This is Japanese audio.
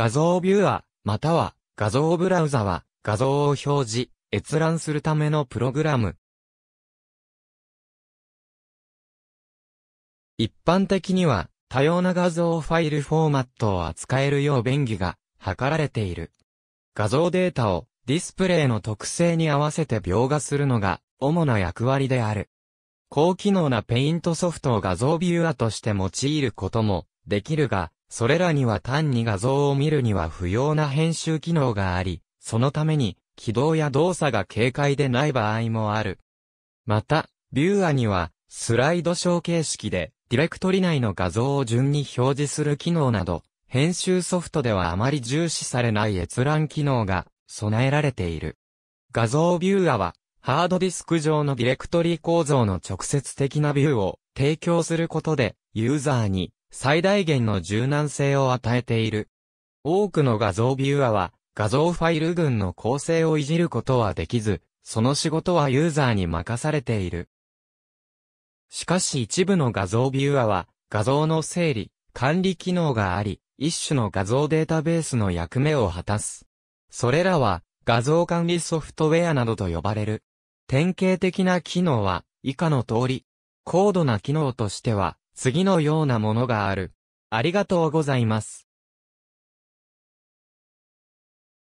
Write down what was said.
画像ビューアー、または画像ブラウザは画像を表示、閲覧するためのプログラム。一般的には多様な画像ファイルフォーマットを扱えるよう便宜が図られている。画像データをディスプレイの特性に合わせて描画するのが主な役割である。高機能なペイントソフトを画像ビューアとして用いることもできるが、それらには単に画像を見るには不要な編集機能があり、そのために、起動や動作が軽快でない場合もある。また、ビューアには、スライドショー形式で、ディレクトリ内の画像を順に表示する機能など、編集ソフトではあまり重視されない閲覧機能が備えられている。画像ビューアは、ハードディスク上のディレクトリ構造の直接的なビューを提供することで、ユーザーに最大限の柔軟性を与えている。多くの画像ビューアは、画像ファイル群の構成をいじることはできず、その仕事はユーザーに任されている。しかし一部の画像ビューアは、画像の整理、管理機能があり、一種の画像データベースの役目を果たす。それらは、画像管理ソフトウェアなどと呼ばれる。典型的な機能は、以下の通り、高度な機能としては、次のようなものがある。ありがとうございます。